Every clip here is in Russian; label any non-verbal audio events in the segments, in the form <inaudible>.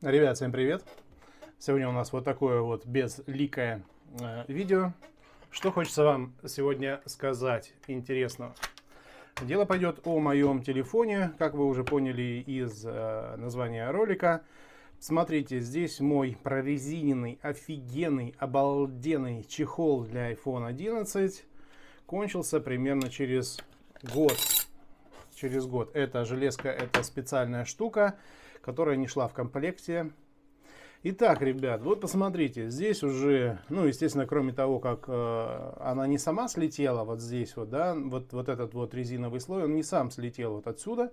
Ребят, всем привет! Сегодня у нас вот такое вот безликое э, видео. Что хочется вам сегодня сказать интересного? Дело пойдет о моем телефоне, как вы уже поняли из э, названия ролика. Смотрите, здесь мой прорезиненный, офигенный, обалденный чехол для iPhone 11 кончился примерно через год через год. Эта железка, это специальная штука, которая не шла в комплекте. Итак, ребят, вот посмотрите, здесь уже, ну, естественно, кроме того, как э, она не сама слетела вот здесь вот, да, вот, вот этот вот резиновый слой, он не сам слетел вот отсюда.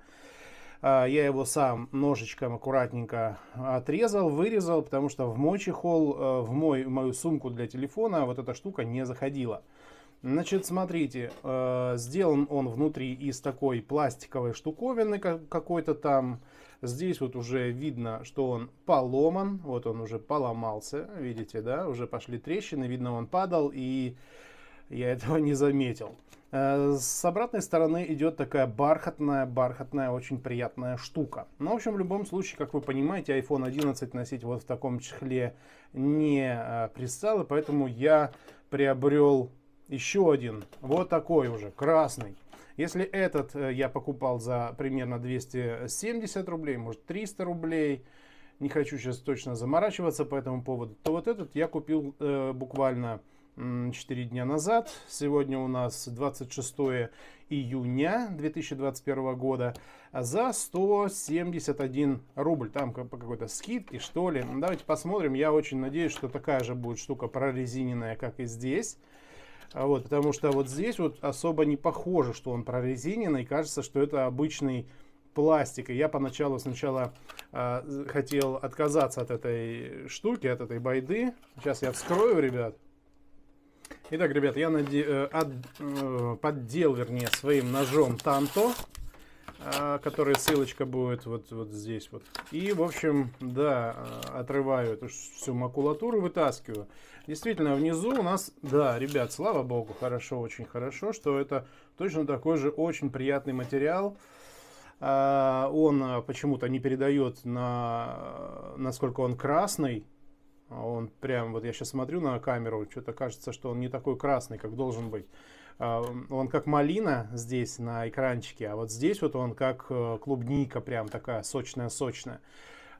Э, я его сам ножичком аккуратненько отрезал, вырезал, потому что в мой чехол, э, в, мой, в мою сумку для телефона вот эта штука не заходила. Значит, смотрите, э, сделан он внутри из такой пластиковой штуковины как, какой-то там. Здесь вот уже видно, что он поломан. Вот он уже поломался, видите, да? Уже пошли трещины, видно, он падал, и я <laughs> этого не заметил. Э, с обратной стороны идет такая бархатная, бархатная, очень приятная штука. Ну, в общем, в любом случае, как вы понимаете, iPhone 11 носить вот в таком чехле не э, пристало, поэтому я приобрел еще один, вот такой уже, красный. Если этот э, я покупал за примерно 270 рублей, может 300 рублей, не хочу сейчас точно заморачиваться по этому поводу, то вот этот я купил э, буквально 4 дня назад. Сегодня у нас 26 июня 2021 года за 171 рубль. Там по какой-то скидке, что ли. Давайте посмотрим. Я очень надеюсь, что такая же будет штука прорезиненная, как и здесь. А вот, потому что вот здесь вот особо не похоже, что он прорезиненный. Кажется, что это обычный пластик. И я поначалу сначала э, хотел отказаться от этой штуки, от этой байды. Сейчас я вскрою, ребят. Итак, ребят, я наде... Э, от... Э, поддел, вернее, своим ножом Танто. А, который ссылочка будет вот, вот здесь вот. И, в общем, да, а, отрываю эту всю макулатуру, вытаскиваю. Действительно, внизу у нас, да, ребят, слава богу, хорошо, очень хорошо, что это точно такой же очень приятный материал. А, он почему-то не передает, на, насколько он красный, а он прям, вот я сейчас смотрю на камеру, что-то кажется, что он не такой красный, как должен быть. А, он как малина здесь на экранчике, а вот здесь вот он как э, клубника, прям такая сочная-сочная.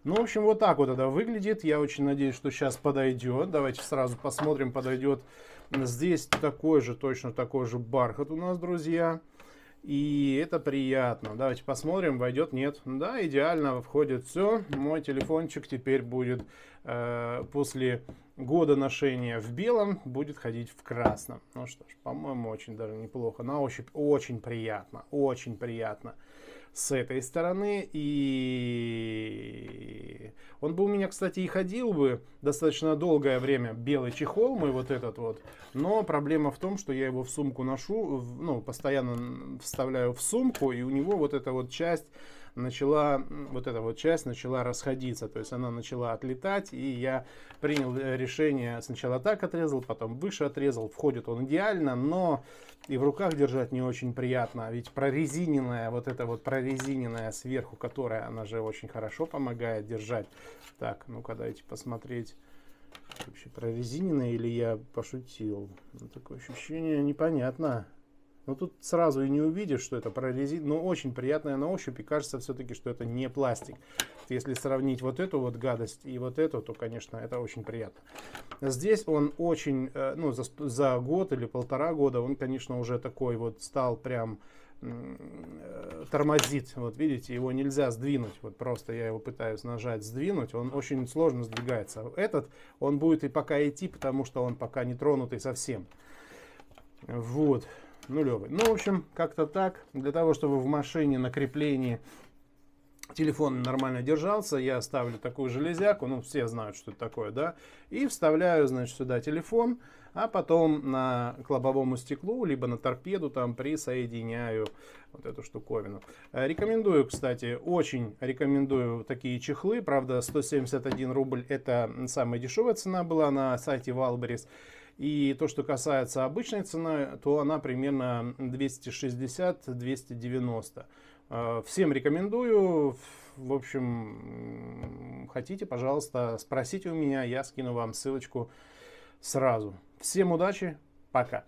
Ну, в общем, вот так вот это выглядит. Я очень надеюсь, что сейчас подойдет. Давайте сразу посмотрим, подойдет. Здесь такой же, точно такой же бархат у нас, друзья. И это приятно. Давайте посмотрим, войдет, нет. Да, идеально входит все. Мой телефончик теперь будет Э, после года ношения в белом будет ходить в красном. Ну что ж, по-моему, очень даже неплохо. На ощупь очень приятно, очень приятно с этой стороны. И он бы у меня, кстати, и ходил бы достаточно долгое время белый чехол мой вот этот вот. Но проблема в том, что я его в сумку ношу, ну, постоянно вставляю в сумку, и у него вот эта вот часть начала, вот эта вот часть начала расходиться, то есть она начала отлетать, и я принял э, решение, сначала так отрезал, потом выше отрезал, входит он идеально, но и в руках держать не очень приятно, а ведь прорезиненная, вот эта вот прорезиненная сверху, которая, она же очень хорошо помогает держать. Так, ну-ка дайте посмотреть. Вообще прорезиненная или я пошутил? Ну, такое ощущение непонятно. Но ну, тут сразу и не увидишь, что это прорезин, но очень приятная на ощупь, и кажется все-таки, что это не пластик. Если сравнить вот эту вот гадость и вот эту, то, конечно, это очень приятно. Здесь он очень, э, ну, за, за год или полтора года он, конечно, уже такой вот стал прям э, тормозит, вот видите, его нельзя сдвинуть, вот просто я его пытаюсь нажать сдвинуть, он очень сложно сдвигается. Этот, он будет и пока идти, потому что он пока не тронутый совсем. Вот нулевый. Ну, в общем, как-то так. Для того, чтобы в машине на креплении Телефон нормально держался, я ставлю такую железяку, ну все знают, что это такое, да, и вставляю, значит, сюда телефон, а потом на, к лобовому стеклу, либо на торпеду там присоединяю вот эту штуковину. Э, рекомендую, кстати, очень рекомендую такие чехлы, правда, 171 рубль это самая дешевая цена была на сайте Валберис. И то, что касается обычной цены, то она примерно 260-290. Э, всем рекомендую. В общем, хотите, пожалуйста, спросите у меня, я скину вам ссылочку сразу. Всем удачи, пока.